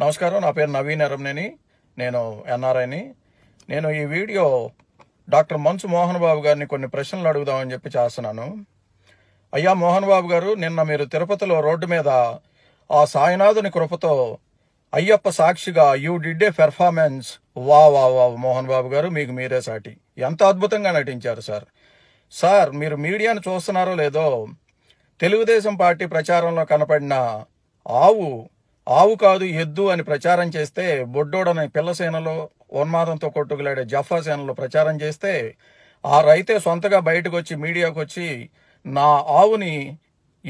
నమస్కారం నా పేరు నవీన్ అరమ్నేని నేను ఎన్ఆర్ఐని నేను ఈ వీడియో డాక్టర్ మంచు మోహన్ బాబు గారిని కొన్ని ప్రశ్నలు అడుగుదామని చెప్పి చేస్తున్నాను అయ్యా మోహన్ బాబు గారు నిన్న మీరు తిరుపతిలో రోడ్డు మీద ఆ సాయినాథుని కృపతో అయ్యప్ప సాక్షిగా యూ డిడ్ ఏ పెర్ఫార్మెన్స్ వా వా వా మోహన్ బాబు గారు మీకు మీరే సాటి ఎంత అద్భుతంగా నటించారు సార్ సార్ మీరు మీడియాను చూస్తున్నారో లేదో తెలుగుదేశం పార్టీ ప్రచారంలో కనపడిన ఆవు ఆవు కాదు ఎద్దు అని ప్రచారం చేస్తే బొడ్డోడని పిల్లసేనలో ఉన్మాదంతో కొట్టుకులాడే జఫా సేనలో ప్రచారం చేస్తే ఆ రైతే సొంతగా బయటకు వచ్చి మీడియాకు వచ్చి నా ఆవుని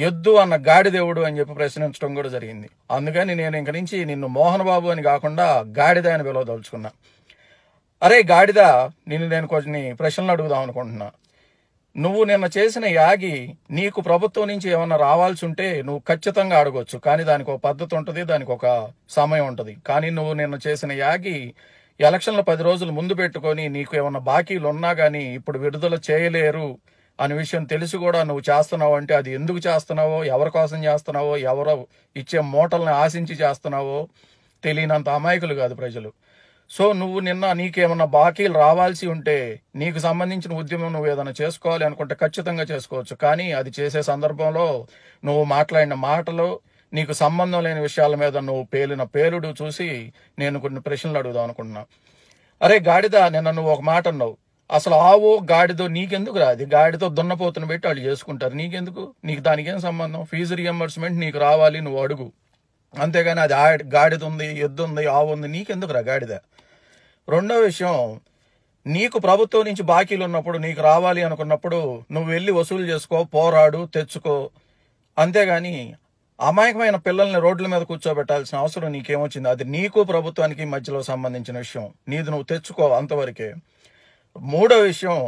ఎద్దు అన్న గాడిదేవుడు అని చెప్పి ప్రశ్నించడం కూడా జరిగింది అందుకని నేను ఇంక నుంచి నిన్ను మోహన్ బాబు అని కాకుండా గాడిద అని పిలవదలుచుకున్నా అరే గాడిద నిన్ను నేను కొన్ని ప్రశ్నలు అడుగుదాం అనుకుంటున్నా నువ్వు నిన్న చేసిన యాగి నీకు ప్రభుత్వం నుంచి ఏమన్నా రావాల్సి ఉంటే నువ్వు ఖచ్చితంగా అడగొచ్చు కానీ దానికి ఒక పద్ధతి ఉంటుంది దానికి ఒక సమయం ఉంటుంది కానీ నువ్వు నిన్న చేసిన యాగి ఎలక్షన్లు పది రోజులు ముందు పెట్టుకొని నీకు ఏమన్నా బాకీలు ఉన్నా కానీ ఇప్పుడు విడుదల చేయలేరు అనే విషయం తెలిసి కూడా నువ్వు చేస్తున్నావు అంటే అది ఎందుకు చేస్తున్నావో ఎవరి కోసం చేస్తున్నావో ఎవరో ఇచ్చే మూటల్ని ఆశించి చేస్తున్నావో తెలియనంత అమాయకులు కాదు ప్రజలు సో నువ్వు నిన్న నీకేమన్నా బాకీలు రావాల్సి ఉంటే నీకు సంబంధించిన ఉద్యమం నువ్వు ఏదైనా చేసుకోవాలి అనుకుంటే ఖచ్చితంగా చేసుకోవచ్చు కానీ అది చేసే సందర్భంలో నువ్వు మాట్లాడిన మాటలు నీకు సంబంధం లేని విషయాల మీద నువ్వు పేలిన పేలుడు చూసి నేను కొన్ని ప్రశ్నలు అడుగుదాం అనుకుంటున్నా అరే గాడిద నిన్న నువ్వు ఒక మాట అన్నావు అసలు ఆవు గాడితో నీకెందుకు రాదు గాడితో దున్నపోతున్న పెట్టి వాళ్ళు చేసుకుంటారు నీకెందుకు నీకు దానికేం సంబంధం ఫీజు రియంబర్స్మెంట్ నీకు రావాలి నువ్వు అడుగు అంతేగాని అది గాడిద ఉంది ఎద్దు ఉంది ఆవు ఉంది నీకెందుకు రా గాడిద రెండో విషయం నీకు ప్రభుత్వం నుంచి బాకీలు ఉన్నప్పుడు నీకు రావాలి అనుకున్నప్పుడు నువ్వు వెళ్ళి వసూలు చేసుకో పోరాడు తెచ్చుకో అంతేగాని అమాయకమైన పిల్లల్ని రోడ్ల మీద కూర్చోబెట్టాల్సిన అవసరం నీకేమొచ్చింది అది నీకు ప్రభుత్వానికి మధ్యలో సంబంధించిన విషయం నీది నువ్వు తెచ్చుకో అంతవరకే మూడో విషయం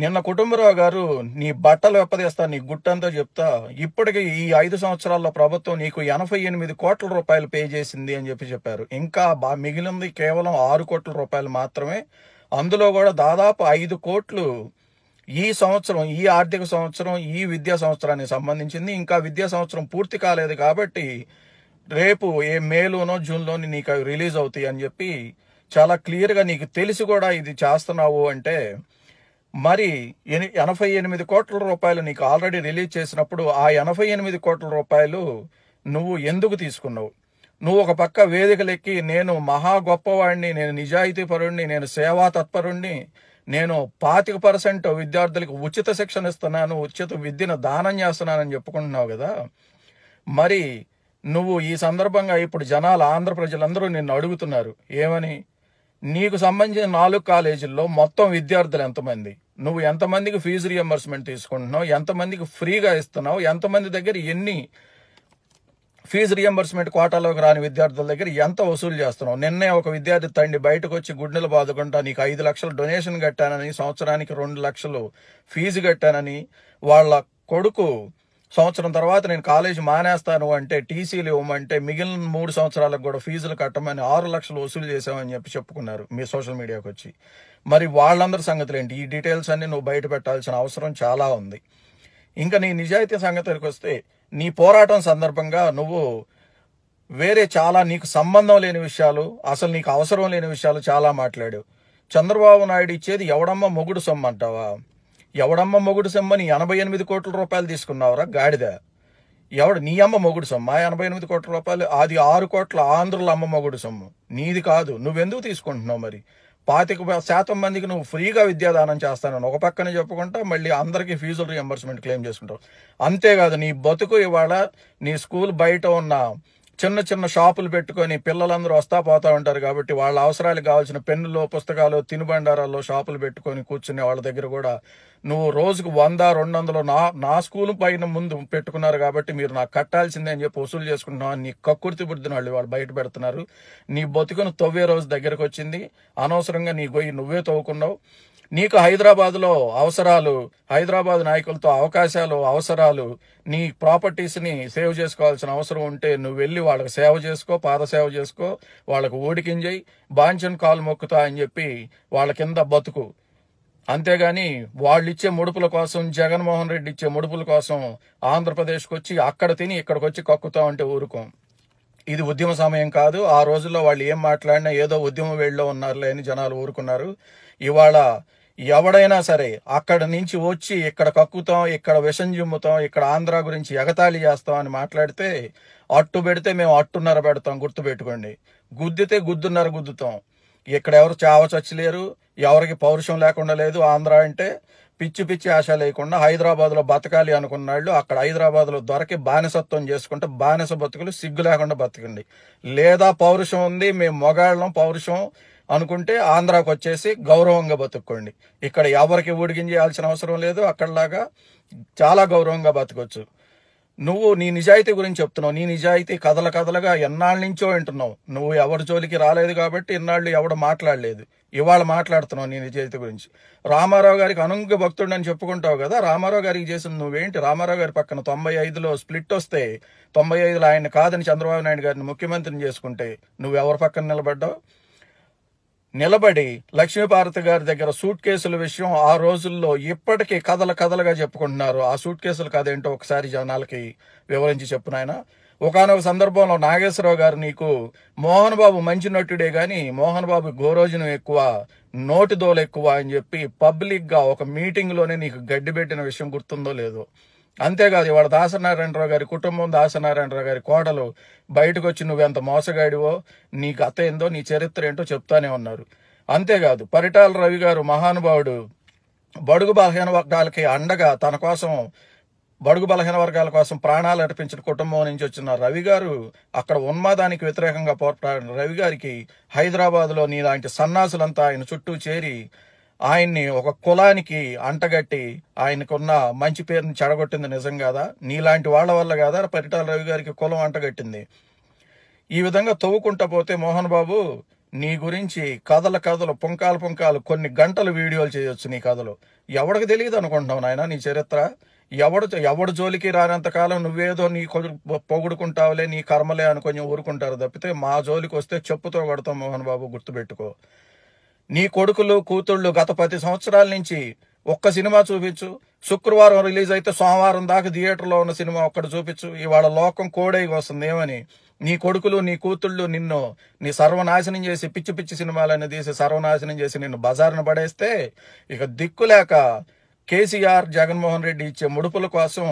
నిన్న కుటుంబరావు గారు నీ బట్టలు వెప్పదేస్తా నీ గుట్టంతా చెప్తా ఇప్పటికే ఈ ఐదు సంవత్సరాల్లో ప్రభుత్వం నీకు ఎనభై ఎనిమిది కోట్ల రూపాయలు పే చేసింది అని చెప్పి చెప్పారు ఇంకా బా మిగిలింది కేవలం ఆరు కోట్ల రూపాయలు మాత్రమే అందులో కూడా దాదాపు ఐదు కోట్లు ఈ సంవత్సరం ఈ ఆర్థిక సంవత్సరం ఈ విద్యా సంవత్సరానికి సంబంధించింది ఇంకా విద్యా సంవత్సరం పూర్తి కాలేదు కాబట్టి రేపు ఏ మేలోనో జూన్లోని నీకు రిలీజ్ అవుతాయి అని చెప్పి చాలా క్లియర్గా నీకు తెలిసి కూడా ఇది చేస్తున్నావు అంటే మరి ఎనభై ఎనిమిది కోట్ల రూపాయలు నీకు ఆల్రెడీ రిలీజ్ చేసినప్పుడు ఆ ఎనభై ఎనిమిది కోట్ల రూపాయలు నువ్వు ఎందుకు తీసుకున్నావు నువ్వు ఒక పక్క వేదికలెక్కి నేను మహా గొప్పవాడిని నేను నిజాయితీ పరుణ్ణి నేను సేవా తత్పరుణ్ణి నేను పాతిక పర్సెంట్ విద్యార్థులకు ఉచిత శిక్షణ ఇస్తున్నాను ఉచిత విద్యను దానం చేస్తున్నానని చెప్పుకుంటున్నావు కదా మరి నువ్వు ఈ సందర్భంగా ఇప్పుడు జనాలు ఆంధ్ర ప్రజలందరూ నిన్ను అడుగుతున్నారు ఏమని నీకు సంబంధించిన నాలుగు కాలేజీల్లో మొత్తం విద్యార్థులు ఎంతమంది నువ్వు ఎంతమందికి ఫీజు రియంబర్స్మెంట్ తీసుకుంటున్నావు ఎంతమందికి ఫ్రీగా ఇస్తున్నావు ఎంతమంది దగ్గర ఎన్ని ఫీజు రియంబర్స్మెంట్ కోటాలోకి రాని విద్యార్థుల దగ్గర ఎంత వసూలు చేస్తున్నావు నిన్నే ఒక విద్యార్థి తండ్రి బయటకు వచ్చి గుడ్డెలు బాదుకుంటా నీకు ఐదు లక్షలు డొనేషన్ కట్టానని సంవత్సరానికి రెండు లక్షలు ఫీజు కట్టానని వాళ్ళ కొడుకు సంవత్సరం తర్వాత నేను కాలేజీ మానేస్తాను అంటే టీసీలు ఇవ్వమంటే మిగిలిన మూడు సంవత్సరాలకు కూడా ఫీజులు కట్టమని ఆరు లక్షలు వసూలు చేశామని చెప్పి చెప్పుకున్నారు మీ సోషల్ మీడియాకి వచ్చి మరి వాళ్ళందరి సంగతులు ఏంటి ఈ డీటెయిల్స్ అన్ని నువ్వు బయట పెట్టాల్సిన అవసరం చాలా ఉంది ఇంకా నీ నిజాయితీ సంగతికి వస్తే నీ పోరాటం సందర్భంగా నువ్వు వేరే చాలా నీకు సంబంధం లేని విషయాలు అసలు నీకు అవసరం లేని విషయాలు చాలా మాట్లాడావు చంద్రబాబు నాయుడు ఇచ్చేది ఎవడమ్మ మొగుడు సొమ్మంటావా ఎవడమ్మ మొగుడు సొమ్మని ఎనభై ఎనిమిది కోట్ల రూపాయలు తీసుకున్నావురా గాడిద ఎవడు నీ అమ్మ మొగుడు సొమ్మా ఎనభై ఎనిమిది కోట్ల రూపాయలు అది ఆరు కోట్ల ఆంధ్రుల అమ్మ మొగుడు సొమ్ము నీది కాదు నువ్వెందుకు తీసుకుంటున్నావు మరి పాతిక శాతం మందికి నువ్వు ఫ్రీగా విద్యాదానం చేస్తానని ఒక పక్కనే చెప్పుకుంటా మళ్ళీ అందరికీ ఫీజుల రియంబర్స్మెంట్ క్లెయిమ్ చేసుకుంటావు అంతేకాదు నీ బతుకు ఇవాళ నీ స్కూల్ బయట ఉన్న చిన్న చిన్న షాపులు పెట్టుకొని పిల్లలందరూ వస్తా పోతా ఉంటారు కాబట్టి వాళ్ళ అవసరాలకు కావాల్సిన పెన్నులు పుస్తకాలు తినుబండారాల్లో షాపులు పెట్టుకొని కూర్చునే వాళ్ళ దగ్గర కూడా నువ్వు రోజుకు వంద రెండు వందలు నా నా స్కూలు పైన ముందు పెట్టుకున్నారు కాబట్టి మీరు నాకు కట్టాల్సిందే అని చెప్పి వసూలు చేసుకుంటున్నావు నీ కక్కుర్తి బుద్ధిని వాళ్ళు వాళ్ళు బయట పెడుతున్నారు నీ బతుకును తొవ్వే రోజు దగ్గరకు వచ్చింది అనవసరంగా నీ గొయ్యి నువ్వే తవ్వుకున్నావు నీకు హైదరాబాద్లో అవసరాలు హైదరాబాద్ నాయకులతో అవకాశాలు అవసరాలు నీ ప్రాపర్టీస్ని సేవ్ చేసుకోవాల్సిన అవసరం ఉంటే నువ్వు వెళ్ళి వాళ్ళకి సేవ చేసుకో పాద సేవ చేసుకో వాళ్ళకు ఊడికింజయి బాంచన్ కాలు మొక్కుతా అని చెప్పి వాళ్ళ కింద బతుకు అంతేగాని వాళ్ళు ఇచ్చే ముడుపుల కోసం జగన్మోహన్ రెడ్డి ఇచ్చే ముడుపుల కోసం ఆంధ్రప్రదేశ్కి వచ్చి అక్కడ తిని ఇక్కడికి వచ్చి కక్కుతా ఉంటే ఊరుకోం ఇది ఉద్యమ సమయం కాదు ఆ రోజుల్లో వాళ్ళు ఏం మాట్లాడినా ఏదో ఉద్యమ వేళ్ళలో ఉన్నారులే అని జనాలు ఊరుకున్నారు ఇవాళ ఎవడైనా సరే అక్కడ నుంచి వచ్చి ఇక్కడ కక్కుతాం ఇక్కడ విషం జిమ్ముతాం ఇక్కడ ఆంధ్ర గురించి ఎగతాళి చేస్తాం అని మాట్లాడితే అట్టు పెడితే మేము అట్టున్నర పెడతాం గుర్తు పెట్టుకోండి గుద్దితే గుద్దున్నర గుద్దుతాం ఇక్కడ ఎవరు చావ ఎవరికి పౌరుషం లేకుండా లేదు ఆంధ్ర అంటే పిచ్చి పిచ్చి ఆశ లేకుండా హైదరాబాద్లో బతకాలి అనుకున్నాళ్ళు అక్కడ హైదరాబాద్లో దొరికి బానిసత్వం చేసుకుంటే బానిస బతుకులు సిగ్గు లేకుండా బతకండి లేదా పౌరుషం ఉంది మేము మొగాళ్ళం పౌరుషం అనుకుంటే ఆంధ్రాకు వచ్చేసి గౌరవంగా బతుక్కోండి ఇక్కడ ఎవరికి ఊడిగింజేయాల్సిన అవసరం లేదు అక్కడలాగా చాలా గౌరవంగా బతకొచ్చు నువ్వు నీ నిజాయితీ గురించి చెప్తున్నావు నీ నిజాయితీ కథల కథలుగా ఎన్నాళ్ళ నుంచో వింటున్నావు నువ్వు ఎవరి జోలికి రాలేదు కాబట్టి ఇన్నాళ్ళు ఎవడు మాట్లాడలేదు ఇవాళ మాట్లాడుతున్నావు నీ నిజాయితీ గురించి రామారావు గారికి అనుంగ భక్తుడు అని చెప్పుకుంటావు కదా రామారావు గారికి చేసిన నువ్వేంటి రామారావు గారి పక్కన తొంభై ఐదులో స్ప్లిట్ వస్తే తొంభై ఐదులో ఆయన కాదని చంద్రబాబు నాయుడు గారిని ముఖ్యమంత్రిని చేసుకుంటే నువ్వు ఎవరి పక్కన నిలబడ్డావు నిలబడి లక్ష్మీపార్వతి గారి దగ్గర సూట్ కేసుల విషయం ఆ రోజుల్లో ఇప్పటికీ కథల కథలుగా చెప్పుకుంటున్నారు ఆ సూట్ కేసులు కథ ఏంటో ఒకసారి జనాలకి వివరించి చెప్పు నాయన ఒకనొక సందర్భంలో నాగేశ్వరరావు గారు నీకు మోహన్ బాబు మంచి నటుడే గాని మోహన్ బాబు గోరోజును ఎక్కువ నోటి దోలు ఎక్కువ అని చెప్పి పబ్లిక్ గా ఒక మీటింగ్ లోనే నీకు గడ్డి పెట్టిన విషయం గుర్తుందో లేదో అంతేకాదు ఇవాళ దాసనారాయణరావు గారి కుటుంబం దాసనారాయణరావు గారి కోడలు బయటకు వచ్చి నువ్వెంత మోసగాడివో నీ గత ఏందో నీ చరిత్ర ఏంటో చెప్తానే ఉన్నారు అంతేకాదు పరిటాల రవి గారు మహానుభావుడు బడుగు బలహీన వర్గాలకి అండగా తన కోసం బడుగు బలహీన వర్గాల కోసం ప్రాణాలు అర్పించిన కుటుంబం నుంచి వచ్చిన రవి గారు అక్కడ ఉన్మాదానికి వ్యతిరేకంగా పోరాడిన రవి గారికి హైదరాబాద్లో నీలాంటి సన్నాసులంతా ఆయన చుట్టూ చేరి ఆయన్ని ఒక కులానికి అంటగట్టి ఆయనకున్న మంచి పేరుని చెడగొట్టింది నిజం కాదా నీలాంటి వాళ్ళ వల్ల కాదా పరిటాల రవి గారికి కులం అంటగట్టింది ఈ విధంగా తవ్వుకుంటా పోతే మోహన్ బాబు నీ గురించి కథల కథలు పుంకాలు పుంకాలు కొన్ని గంటలు వీడియోలు చేయొచ్చు నీ కథలు ఎవడికి తెలియదు అనుకుంటున్నావు నాయన నీ చరిత్ర ఎవడు ఎవడు జోలికి రానంతకాలం నువ్వేదో నీ పొగుడుకుంటావులే నీ కర్మలే అని కొంచెం ఊరుకుంటారు తప్పితే మా జోలికి వస్తే చెప్పుతో కొడతాం మోహన్ బాబు గుర్తుపెట్టుకో నీ కొడుకులు కూతుళ్ళు గత పది సంవత్సరాల నుంచి ఒక్క సినిమా చూపించు శుక్రవారం రిలీజ్ అయితే సోమవారం దాకా థియేటర్లో ఉన్న సినిమా ఒక్కటి చూపించు ఇవాళ లోకం కోడై వస్తుంది ఏమని నీ కొడుకులు నీ కూతుళ్ళు నిన్ను నీ సర్వనాశనం చేసి పిచ్చి పిచ్చి సినిమాలన్నీ తీసి సర్వనాశనం చేసి నిన్ను బజార్ను పడేస్తే ఇక దిక్కులేక కేసీఆర్ జగన్మోహన్ రెడ్డి ఇచ్చే ముడుపుల కోసం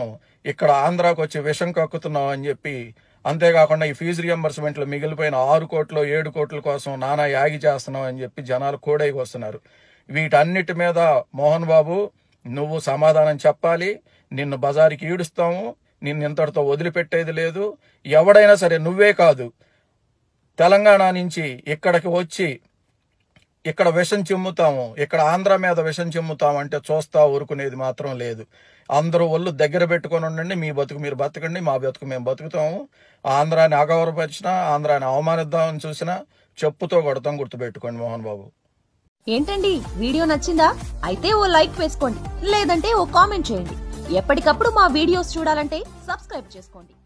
ఇక్కడ ఆంధ్రాకు వచ్చి విషం కక్కుతున్నావు అని చెప్పి అంతేకాకుండా ఈ ఫీజు రియంబర్స్మెంట్లో మిగిలిపోయిన ఆరు కోట్లు ఏడు కోట్ల కోసం నానా యాగి చేస్తున్నాం అని చెప్పి జనాలు కోడై వస్తున్నారు వీటన్నిటి మీద మోహన్ బాబు నువ్వు సమాధానం చెప్పాలి నిన్ను బజార్కి ఈడుస్తాము నిన్ను ఇంతటితో వదిలిపెట్టేది లేదు ఎవడైనా సరే నువ్వే కాదు తెలంగాణ నుంచి ఇక్కడికి వచ్చి ఇక్కడ విషం చిమ్ముతాము ఇక్కడ ఆంధ్ర మీద విషం చిమ్ముతామంటే అంటే చూస్తా ఊరుకునేది మాత్రం లేదు అందరూ ఒళ్ళు దగ్గర పెట్టుకొని ఉండండి మీ బతుకు మీరు బతకండి మా బతుకు మేము బతుకుతాము ఆంధ్రాని అగౌరవపరిచినా ఆంధ్రాని అవమానిద్దామని చూసినా చెప్పుతో కొడతాం గుర్తుపెట్టుకోండి మోహన్ బాబు ఏంటండి వీడియో నచ్చిందా అయితే ఓ లైక్ వేసుకోండి లేదంటే ఓ కామెంట్ చేయండి ఎప్పటికప్పుడు మా వీడియోస్ చూడాలంటే సబ్స్క్రైబ్ చేసుకోండి